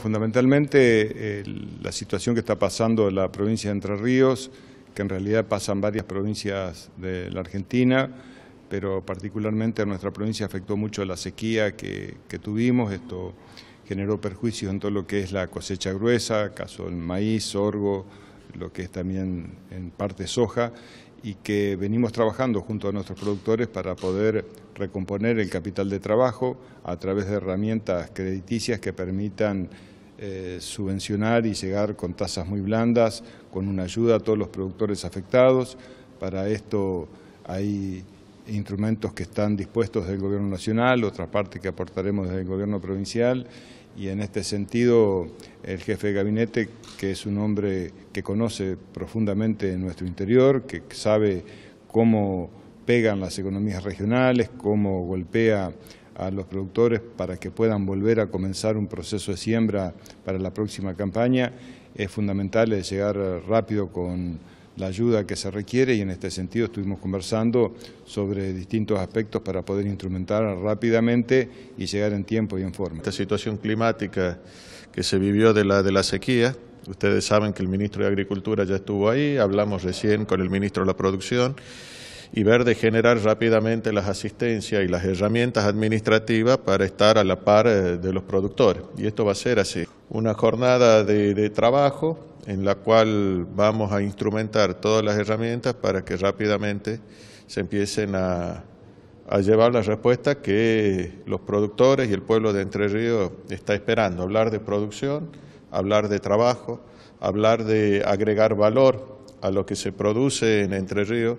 Fundamentalmente la situación que está pasando en la provincia de Entre Ríos, que en realidad pasan varias provincias de la Argentina, pero particularmente a nuestra provincia afectó mucho la sequía que, que tuvimos, esto generó perjuicios en todo lo que es la cosecha gruesa, caso el maíz, sorgo, lo que es también en parte soja, y que venimos trabajando junto a nuestros productores para poder recomponer el capital de trabajo a través de herramientas crediticias que permitan eh, subvencionar y llegar con tasas muy blandas, con una ayuda a todos los productores afectados. Para esto hay instrumentos que están dispuestos del Gobierno Nacional, otra parte que aportaremos desde el Gobierno Provincial, y en este sentido el jefe de gabinete, que es un hombre que conoce profundamente nuestro interior, que sabe cómo pegan las economías regionales, cómo golpea a los productores para que puedan volver a comenzar un proceso de siembra para la próxima campaña, es fundamental llegar rápido con la ayuda que se requiere y en este sentido estuvimos conversando sobre distintos aspectos para poder instrumentar rápidamente y llegar en tiempo y en forma. Esta situación climática que se vivió de la, de la sequía, ustedes saben que el ministro de Agricultura ya estuvo ahí, hablamos recién con el ministro de la Producción, y ver de generar rápidamente las asistencias y las herramientas administrativas para estar a la par eh, de los productores. Y esto va a ser así. Una jornada de, trabajo en la cual vamos a instrumentar todas las herramientas para que rápidamente se empiecen a, llevar las respuestas que los productores y el pueblo de Entre Ríos está esperando. Hablar de producción, hablar de trabajo, hablar de agregar valor a lo que se produce en Entre Ríos.